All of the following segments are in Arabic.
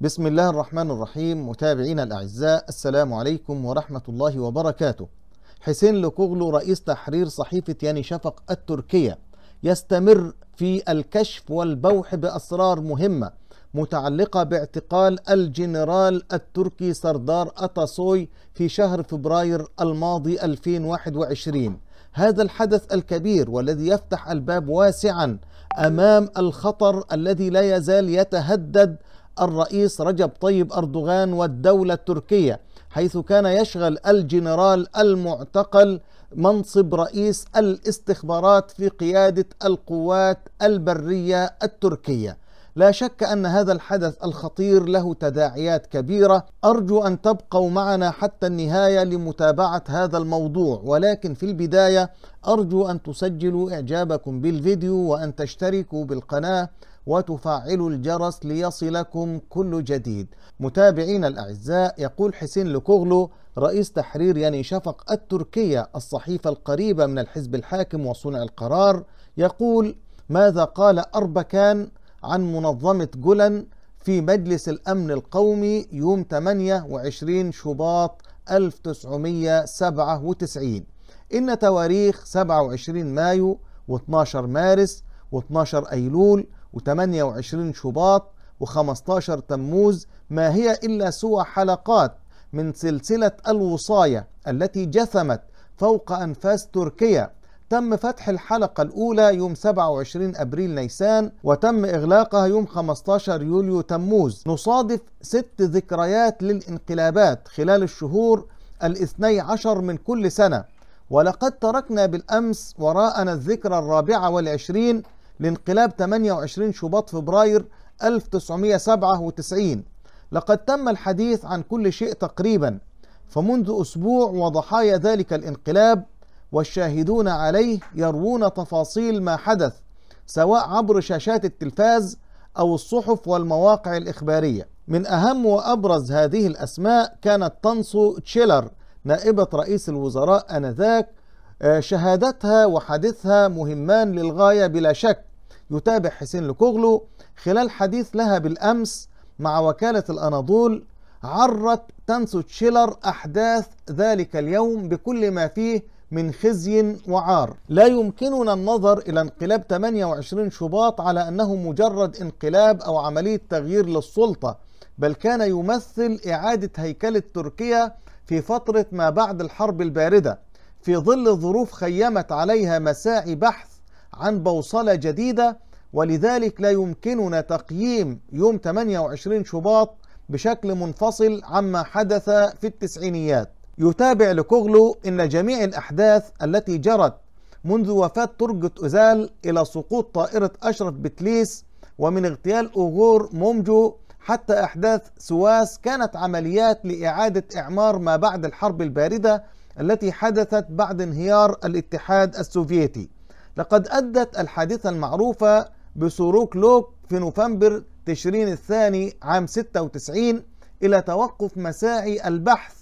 بسم الله الرحمن الرحيم متابعينا الأعزاء السلام عليكم ورحمة الله وبركاته حسين لوكوغلو رئيس تحرير صحيفة ياني شفق التركية يستمر في الكشف والبوح بأسرار مهمة متعلقة باعتقال الجنرال التركي سردار أتاسوي في شهر فبراير الماضي 2021 هذا الحدث الكبير والذي يفتح الباب واسعا أمام الخطر الذي لا يزال يتهدد الرئيس رجب طيب أردوغان والدولة التركية حيث كان يشغل الجنرال المعتقل منصب رئيس الاستخبارات في قيادة القوات البرية التركية لا شك أن هذا الحدث الخطير له تداعيات كبيرة أرجو أن تبقوا معنا حتى النهاية لمتابعة هذا الموضوع ولكن في البداية أرجو أن تسجلوا إعجابكم بالفيديو وأن تشتركوا بالقناة وتفعلوا الجرس ليصلكم كل جديد متابعين الأعزاء يقول حسين لكوغلو رئيس تحرير يعني شفق التركية الصحيفة القريبة من الحزب الحاكم وصنع القرار يقول ماذا قال أربكان عن منظمة جولان في مجلس الأمن القومي يوم 28 شباط 1997 إن تواريخ 27 مايو و12 مارس و12 أيلول و28 شباط و15 تموز ما هي إلا سوى حلقات من سلسلة الوصاية التي جثمت فوق أنفاس تركيا تم فتح الحلقة الأولى يوم 27 أبريل نيسان وتم إغلاقها يوم 15 يوليو تموز نصادف ست ذكريات للانقلابات خلال الشهور الاثني عشر من كل سنة ولقد تركنا بالأمس وراءنا الذكرى الرابعة والعشرين لانقلاب 28 شباط فبراير 1997 لقد تم الحديث عن كل شيء تقريبا فمنذ أسبوع وضحايا ذلك الانقلاب والشاهدون عليه يروون تفاصيل ما حدث سواء عبر شاشات التلفاز أو الصحف والمواقع الإخبارية من أهم وأبرز هذه الأسماء كانت تانسو تشيلر نائبة رئيس الوزراء آنذاك آه، شهادتها وحديثها مهمان للغاية بلا شك يتابع حسين لكوغلو خلال حديث لها بالأمس مع وكالة الأناضول عرت تنسو تشيلر أحداث ذلك اليوم بكل ما فيه من خزي وعار لا يمكننا النظر إلى انقلاب 28 شباط على أنه مجرد انقلاب أو عملية تغيير للسلطة بل كان يمثل إعادة هيكلة تركيا في فترة ما بعد الحرب الباردة في ظل ظروف خيمت عليها مساعي بحث عن بوصلة جديدة ولذلك لا يمكننا تقييم يوم 28 شباط بشكل منفصل عما حدث في التسعينيات يتابع لكوغلو أن جميع الأحداث التي جرت منذ وفاة ترجة أزال إلى سقوط طائرة أشرف بتليس ومن اغتيال أوغور مومجو حتى أحداث سواس كانت عمليات لإعادة إعمار ما بعد الحرب الباردة التي حدثت بعد انهيار الاتحاد السوفيتي لقد أدت الحادثة المعروفة بسوروك لوك في نوفمبر تشرين الثاني عام 96 إلى توقف مساعي البحث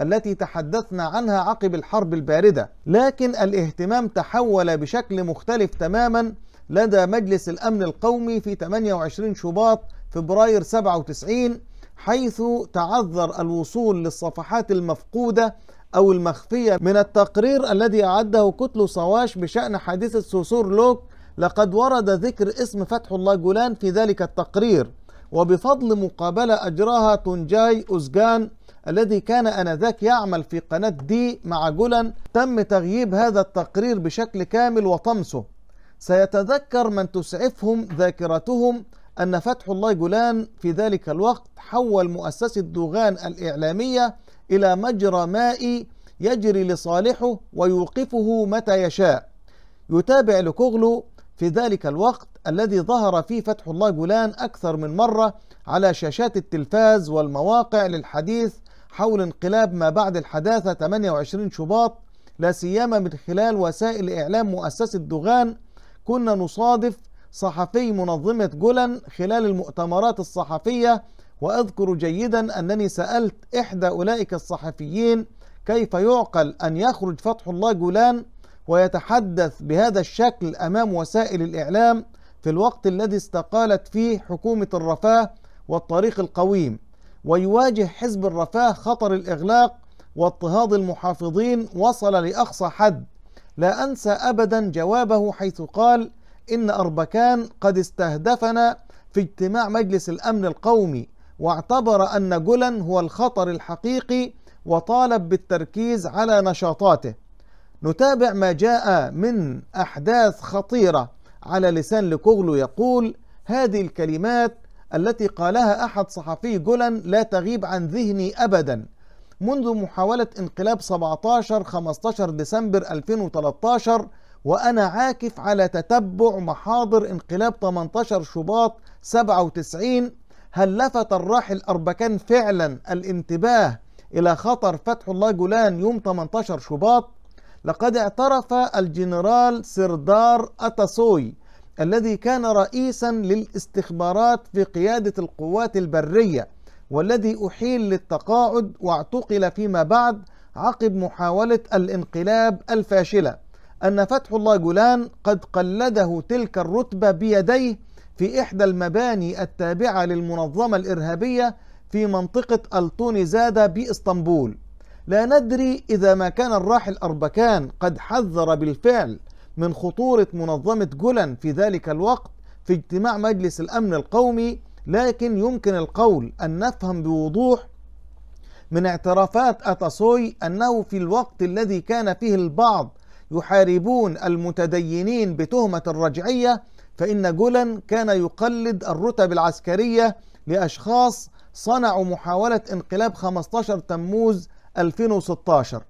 التي تحدثنا عنها عقب الحرب الباردة لكن الاهتمام تحول بشكل مختلف تماما لدى مجلس الأمن القومي في 28 شباط فبراير 97 حيث تعذر الوصول للصفحات المفقودة أو المخفية من التقرير الذي أعده كتل صواش بشأن حادثة سوسور لوك لقد ورد ذكر اسم فتح الله جولان في ذلك التقرير وبفضل مقابلة أجراها تونجاي أوزجان الذي كان آنذاك يعمل في قناة دي مع جولان تم تغييب هذا التقرير بشكل كامل وطمسه سيتذكر من تسعفهم ذاكرتهم أن فتح الله جولان في ذلك الوقت حول مؤسسة دوغان الإعلامية إلى مجرى ماء يجري لصالحه ويوقفه متى يشاء يتابع لكوغلو في ذلك الوقت الذي ظهر فيه فتح الله جولان أكثر من مرة على شاشات التلفاز والمواقع للحديث حول انقلاب ما بعد الحداثة 28 شباط لا سيما من خلال وسائل إعلام مؤسسة دوغان كنا نصادف صحفي منظمة جولان خلال المؤتمرات الصحفية واذكر جيدا انني سالت احدى اولئك الصحفيين كيف يعقل ان يخرج فتح الله جولان ويتحدث بهذا الشكل امام وسائل الاعلام في الوقت الذي استقالت فيه حكومه الرفاه والطريق القويم ويواجه حزب الرفاه خطر الاغلاق واضطهاد المحافظين وصل لاقصى حد لا انسى ابدا جوابه حيث قال ان اربكان قد استهدفنا في اجتماع مجلس الامن القومي واعتبر أن جولان هو الخطر الحقيقي وطالب بالتركيز على نشاطاته نتابع ما جاء من أحداث خطيرة على لسان لكوغلو يقول هذه الكلمات التي قالها أحد صحفي جولان لا تغيب عن ذهني أبدا منذ محاولة انقلاب 17-15 ديسمبر 2013 وأنا عاكف على تتبع محاضر انقلاب 18 شباط 97 هل لفت الراحل أربكان فعلا الانتباه إلى خطر فتح الله جولان يوم 18 شباط؟ لقد اعترف الجنرال سردار أتاسوي الذي كان رئيسا للاستخبارات في قيادة القوات البرية والذي أحيل للتقاعد واعتقل فيما بعد عقب محاولة الانقلاب الفاشلة أن فتح الله جولان قد قلده تلك الرتبة بيديه في إحدى المباني التابعة للمنظمة الإرهابية في منطقة زادة بإسطنبول لا ندري إذا ما كان الراحل أربكان قد حذر بالفعل من خطورة منظمة جولان في ذلك الوقت في اجتماع مجلس الأمن القومي لكن يمكن القول أن نفهم بوضوح من اعترافات أتاسوي أنه في الوقت الذي كان فيه البعض يحاربون المتدينين بتهمة الرجعية فإن جولا كان يقلد الرتب العسكرية لأشخاص صنعوا محاولة انقلاب 15 تموز 2016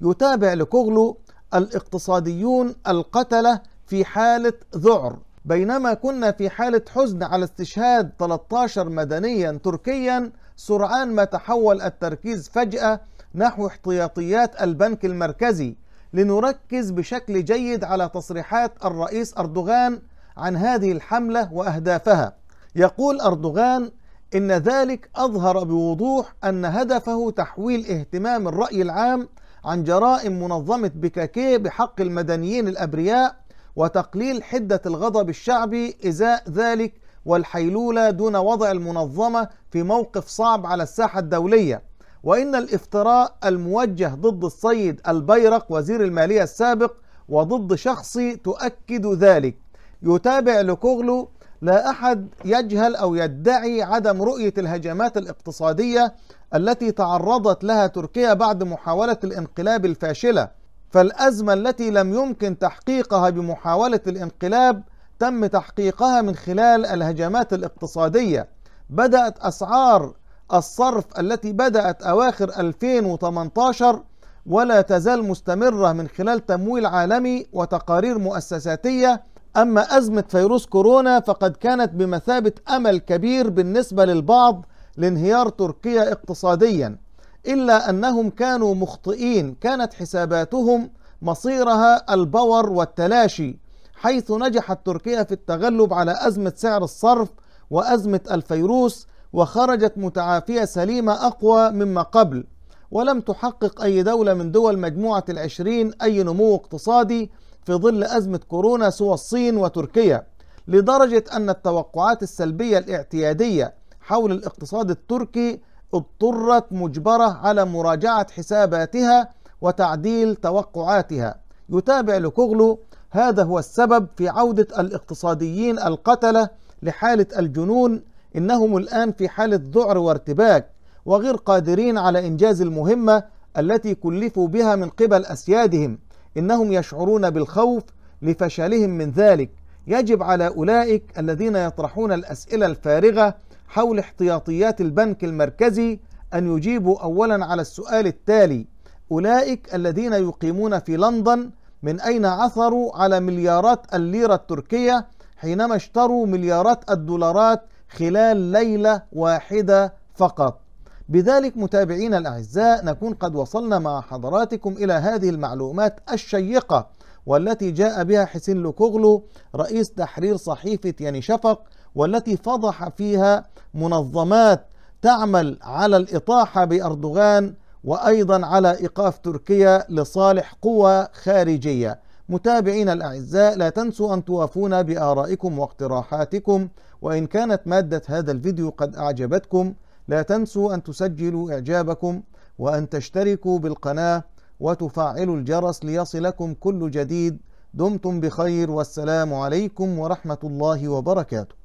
يتابع لكوغلو الاقتصاديون القتلة في حالة ذعر بينما كنا في حالة حزن على استشهاد 13 مدنيا تركيا سرعان ما تحول التركيز فجأة نحو احتياطيات البنك المركزي لنركز بشكل جيد على تصريحات الرئيس أردوغان عن هذه الحملة وأهدافها يقول أردوغان إن ذلك أظهر بوضوح أن هدفه تحويل اهتمام الرأي العام عن جرائم منظمة بكاكي بحق المدنيين الأبرياء وتقليل حدة الغضب الشعبي إزاء ذلك والحيلولة دون وضع المنظمة في موقف صعب على الساحة الدولية وإن الافتراء الموجه ضد السيد البيرق وزير المالية السابق وضد شخصي تؤكد ذلك يتابع لكوغلو لا أحد يجهل أو يدعي عدم رؤية الهجمات الاقتصادية التي تعرضت لها تركيا بعد محاولة الانقلاب الفاشلة فالأزمة التي لم يمكن تحقيقها بمحاولة الانقلاب تم تحقيقها من خلال الهجمات الاقتصادية بدأت أسعار الصرف التي بدأت أواخر 2018 ولا تزال مستمرة من خلال تمويل عالمي وتقارير مؤسساتية أما أزمة فيروس كورونا فقد كانت بمثابة أمل كبير بالنسبة للبعض لانهيار تركيا اقتصاديا إلا أنهم كانوا مخطئين كانت حساباتهم مصيرها البور والتلاشي حيث نجحت تركيا في التغلب على أزمة سعر الصرف وأزمة الفيروس وخرجت متعافية سليمة أقوى مما قبل ولم تحقق أي دولة من دول مجموعة العشرين أي نمو اقتصادي في ظل أزمة كورونا سوى الصين وتركيا لدرجة أن التوقعات السلبية الاعتيادية حول الاقتصاد التركي اضطرت مجبرة على مراجعة حساباتها وتعديل توقعاتها يتابع لكوغلو هذا هو السبب في عودة الاقتصاديين القتلة لحالة الجنون إنهم الآن في حالة ذعر وارتباك وغير قادرين على إنجاز المهمة التي كلفوا بها من قبل أسيادهم إنهم يشعرون بالخوف لفشلهم من ذلك يجب على أولئك الذين يطرحون الأسئلة الفارغة حول احتياطيات البنك المركزي أن يجيبوا أولا على السؤال التالي أولئك الذين يقيمون في لندن من أين عثروا على مليارات الليرة التركية حينما اشتروا مليارات الدولارات خلال ليلة واحدة فقط بذلك متابعينا الأعزاء نكون قد وصلنا مع حضراتكم إلى هذه المعلومات الشيقة والتي جاء بها حسين لوكوغلو رئيس تحرير صحيفة يعني شفق والتي فضح فيها منظمات تعمل على الإطاحة بأردوغان وأيضا على إيقاف تركيا لصالح قوى خارجية متابعينا الأعزاء لا تنسوا أن توافونا بآرائكم واقتراحاتكم وإن كانت مادة هذا الفيديو قد أعجبتكم لا تنسوا أن تسجلوا إعجابكم وأن تشتركوا بالقناة وتفعلوا الجرس ليصلكم كل جديد دمتم بخير والسلام عليكم ورحمة الله وبركاته